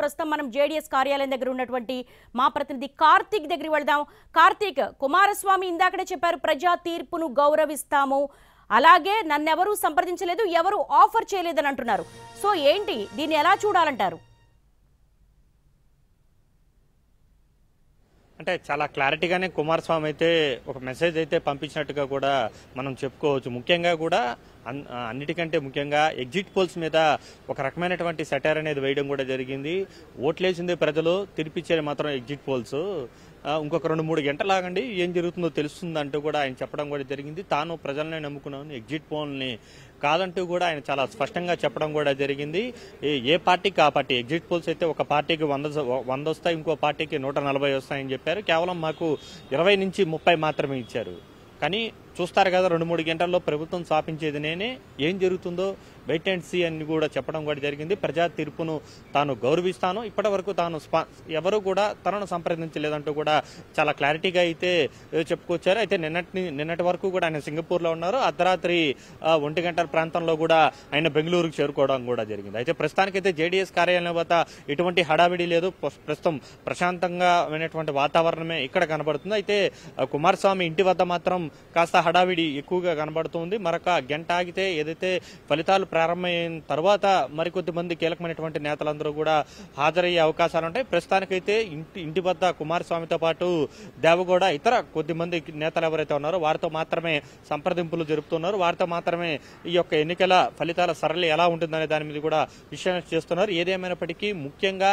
ప్రస్తుతం మనం జేడీఎస్ కార్యాలయం దగ్గర ఉన్నటువంటి మా ప్రతినిధి కార్తీక్ దగ్గరికి వెళ్దాం కార్తీక్ కుమారస్వామి ఇందాకనే చెప్పారు ప్రజా తీర్పును గౌరవిస్తాము అలాగే నన్నెవరూ సంప్రదించలేదు ఎవరు ఆఫర్ చేయలేదని అంటున్నారు సో ఏంటి దీన్ని ఎలా చూడాలంటారు అంటే చాలా క్లారిటీగానే కుమారస్వామి అయితే ఒక మెసేజ్ అయితే పంపించినట్టుగా కూడా మనం చెప్పుకోవచ్చు ముఖ్యంగా కూడా అన్నిటికంటే ముఖ్యంగా ఎగ్జిట్ పోల్స్ మీద ఒక రకమైనటువంటి సెటైర్ అనేది వేయడం కూడా జరిగింది ఓట్లేసింది ప్రజలు తిరిపిచ్చేది మాత్రం ఎగ్జిట్ పోల్స్ ఇంకొక రెండు మూడు గంటలాగండి ఏం జరుగుతుందో తెలుస్తుంది అంటూ కూడా ఆయన చెప్పడం కూడా జరిగింది తాను ప్రజలనే నమ్ముకున్నాను ఎగ్జిట్ పోల్ని కాదంటూ కూడా ఆయన చాలా స్పష్టంగా చెప్పడం కూడా జరిగింది ఏ పార్టీకి ఆ పార్టీ ఎగ్జిట్ పోల్స్ అయితే ఒక పార్టీకి వంద వంద వస్తాయి ఇంకో పార్టీకి నూట నలభై వస్తాయని చెప్పారు కేవలం మాకు ఇరవై నుంచి ముప్పై మాత్రమే ఇచ్చారు కానీ చూస్తారు కదా రెండు మూడు గంటల్లో ప్రభుత్వం స్థాపించేది నేనే ఏం జరుగుతుందో వెయిట్ అండ్ సీ అని కూడా చెప్పడం కూడా జరిగింది ప్రజా తీర్పును తాను గౌరవిస్తాను ఇప్పటి వరకు తాను ఎవరు కూడా తనను సంప్రదించలేదంటూ కూడా చాలా క్లారిటీగా అయితే చెప్పుకొచ్చారు అయితే నిన్నటి నిన్నటి వరకు కూడా ఆయన సింగపూర్లో ఉన్నారు అర్ధరాత్రి ఒంటి గంటల ప్రాంతంలో కూడా ఆయన బెంగళూరుకు చేరుకోవడం కూడా జరిగింది అయితే ప్రస్తుతానికైతే జేడీఎస్ కార్యాలయం వద్ద ఎటువంటి హడావిడి లేదు ప్రస్తుతం ప్రశాంతంగా ఉన్నటువంటి వాతావరణమే ఇక్కడ కనబడుతుంది అయితే కుమారస్వామి ఇంటి వద్ద మాత్రం కాస్త హడావిడి ఎక్కువగా కనబడుతుంది మరొక గంట ఆగితే ఏదైతే ఫలితాలు ప్రారంభమైన తర్వాత మరికొద్ది మంది కీలకమైనటువంటి నేతలందరూ కూడా హాజరయ్యే అవకాశాలు ఉంటాయి ప్రస్తుతానికైతే ఇంటి ఇంటి వద్ద కుమారస్వామితో పాటు దేవగౌడ ఇతర కొద్ది మంది నేతలు ఎవరైతే ఉన్నారో వారితో మాత్రమే సంప్రదింపులు జరుపుతున్నారు వారితో మాత్రమే ఈ యొక్క ఎన్నికల ఫలితాల సరళి ఎలా ఉంటుందనే దాని మీద కూడా విశ్లేషణ చేస్తున్నారు ఏదేమైనప్పటికీ ముఖ్యంగా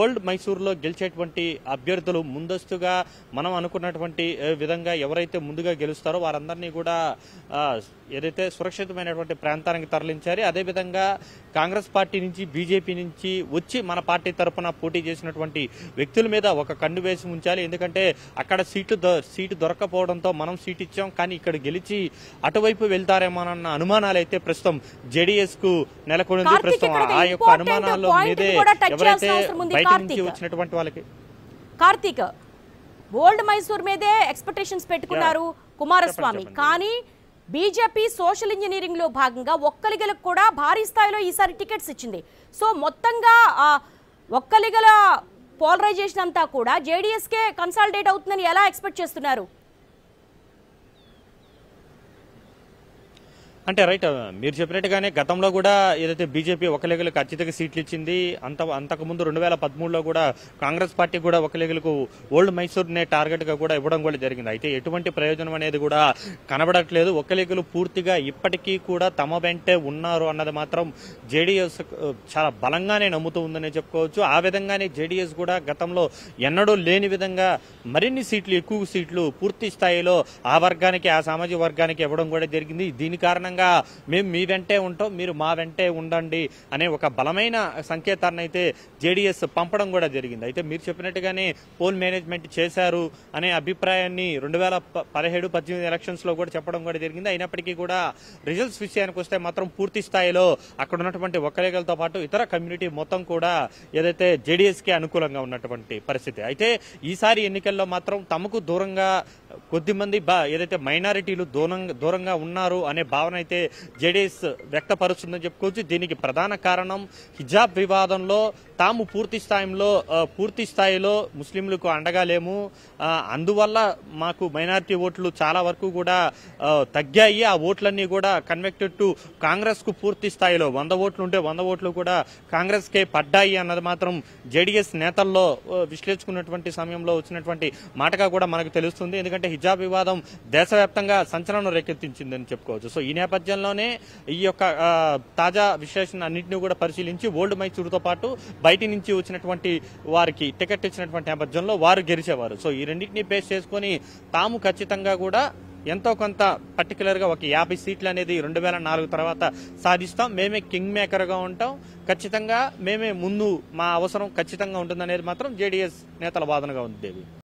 ఓల్డ్ మైసూర్లో గెలిచేటువంటి అభ్యర్థులు ముందస్తుగా మనం అనుకున్నటువంటి విధంగా ఎవరైతే ముందుగా గెలుస్తారో వారు వారందరినీ కూడా ఏదైతే సురక్షితమైనటువంటి ప్రాంతానికి తరలించారు అదేవిధంగా కాంగ్రెస్ పార్టీ నుంచి బీజేపీ నుంచి వచ్చి మన పార్టీ తరఫున పోటీ చేసినటువంటి వ్యక్తుల మీద ఒక కన్ను వేసి ఉంచాలి ఎందుకంటే అక్కడ సీటు సీటు దొరకపోవడంతో మనం సీట్ ఇచ్చాం కానీ ఇక్కడ గెలిచి అటువైపు వెళ్తారేమోనన్న అనుమానాలు అయితే ప్రస్తుతం జెడిఎస్ కు నెలకొని ప్రస్తుతం ఆ యొక్క అనుమానాల్లో మీదే ఎవరైతే బయట నుంచి వచ్చినటువంటి వాళ్ళకి కార్తీక్ ఓల్డ్ మైసూర్ మీదే ఎక్స్పెక్టేషన్స్ పెట్టుకున్నారు కుమారస్వామి కానీ బీజేపీ సోషల్ ఇంజనీరింగ్ లో భాగంగా ఒక్కలిగలకు కూడా భారీ స్థాయిలో ఈసారి టికెట్స్ ఇచ్చింది సో మొత్తంగా ఒక్కలిగల పోలరైజేషన్ అంతా కూడా జేడీఎస్కే కన్సాలిడేట్ అవుతుందని ఎలా ఎక్స్పెక్ట్ చేస్తున్నారు అంటే రైట్ మీరు చెప్పినట్టుగానే గతంలో కూడా ఏదైతే బీజేపీ ఒక లెగలకు అత్యధిక సీట్లు ఇచ్చింది అంత అంతకుముందు రెండు వేల పదమూడులో కూడా కాంగ్రెస్ పార్టీ కూడా ఒక లెగలకు ఓల్డ్ మైసూర్నే టార్గెట్గా కూడా ఇవ్వడం కూడా జరిగింది అయితే ఎటువంటి ప్రయోజనం అనేది కూడా కనబడట్లేదు ఒక లెగలు పూర్తిగా ఇప్పటికీ కూడా తమ వెంటే ఉన్నారు అన్నది మాత్రం జేడీఎస్ చాలా బలంగానే నమ్ముతూ ఉందని చెప్పుకోవచ్చు ఆ విధంగానే జేడీఎస్ కూడా గతంలో ఎన్నడూ లేని విధంగా మరిన్ని సీట్లు ఎక్కువ సీట్లు పూర్తి స్థాయిలో ఆ వర్గానికి ఆ సామాజిక వర్గానికి ఇవ్వడం కూడా జరిగింది దీని కారణంగా ఖచ్చితంగా మేము మీ వెంటే ఉంటాం మీరు మా వెంటే ఉండండి అనే ఒక బలమైన సంకేతాన్ని అయితే జేడీఎస్ పంపడం కూడా జరిగింది అయితే మీరు చెప్పినట్టుగానే పోల్ మేనేజ్మెంట్ చేశారు అనే అభిప్రాయాన్ని రెండు వేల పదిహేడు పద్దెనిమిది ఎలక్షన్స్లో కూడా చెప్పడం కూడా జరిగింది అయినప్పటికీ కూడా రిజల్ట్స్ విషయానికి వస్తే మాత్రం పూర్తి స్థాయిలో అక్కడ ఉన్నటువంటి ఒక్కరేగలతో పాటు ఇతర కమ్యూనిటీ మొత్తం కూడా ఏదైతే జేడీఎస్కి అనుకూలంగా ఉన్నటువంటి పరిస్థితి అయితే ఈసారి ఎన్నికల్లో మాత్రం తమకు దూరంగా కొద్ది మంది ఏదైతే మైనారిటీలు దూరంగా దూరంగా ఉన్నారు అనే భావన అయితే జేడీఎస్ వ్యక్తపరుస్తుందని చెప్పుకోవచ్చు దీనికి ప్రధాన కారణం హిజాబ్ వివాదంలో తాము పూర్తి స్థాయిలో పూర్తి స్థాయిలో ముస్లింలకు అండగా లేము అందువల్ల మాకు మైనార్టీ ఓట్లు చాలా వరకు కూడా తగ్గాయి ఆ ఓట్లన్నీ కూడా కన్వెక్టెడ్ టు కాంగ్రెస్కు పూర్తి స్థాయిలో వంద ఓట్లు ఉంటే వంద ఓట్లు కూడా కాంగ్రెస్కే పడ్డాయి అన్నది మాత్రం జేడీఎస్ నేతల్లో విశ్లేషించుకున్నటువంటి సమయంలో వచ్చినటువంటి మాటగా కూడా మనకు తెలుస్తుంది ఎందుకంటే హిజాబ్ వివాదం దేశవ్యాప్తంగా సంచలనం రేకెత్తించిందని చెప్పుకోవచ్చు సో ఈ నేపథ్యంలోనే ఈ యొక్క తాజా విశ్లేషణ అన్నింటినీ కూడా పరిశీలించి ఓల్డ్ మైసూరుతో పాటు బయటి నుంచి వచ్చినటువంటి వారికి టికెట్ ఇచ్చినటువంటి నేపథ్యంలో వారు గెలిచేవారు సో ఈ రెండింటిని బేస్ చేసుకొని తాము ఖచ్చితంగా కూడా ఎంతో కొంత పర్టికులర్గా ఒక యాభై సీట్లు అనేది రెండు వేల నాలుగు తర్వాత సాధిస్తాం మేమే కింగ్ మేకర్గా ఉంటాం ఖచ్చితంగా మేమే ముందు మా అవసరం ఖచ్చితంగా ఉంటుందనేది మాత్రం జేడీఎస్ నేతల వాదనగా ఉంది దేవి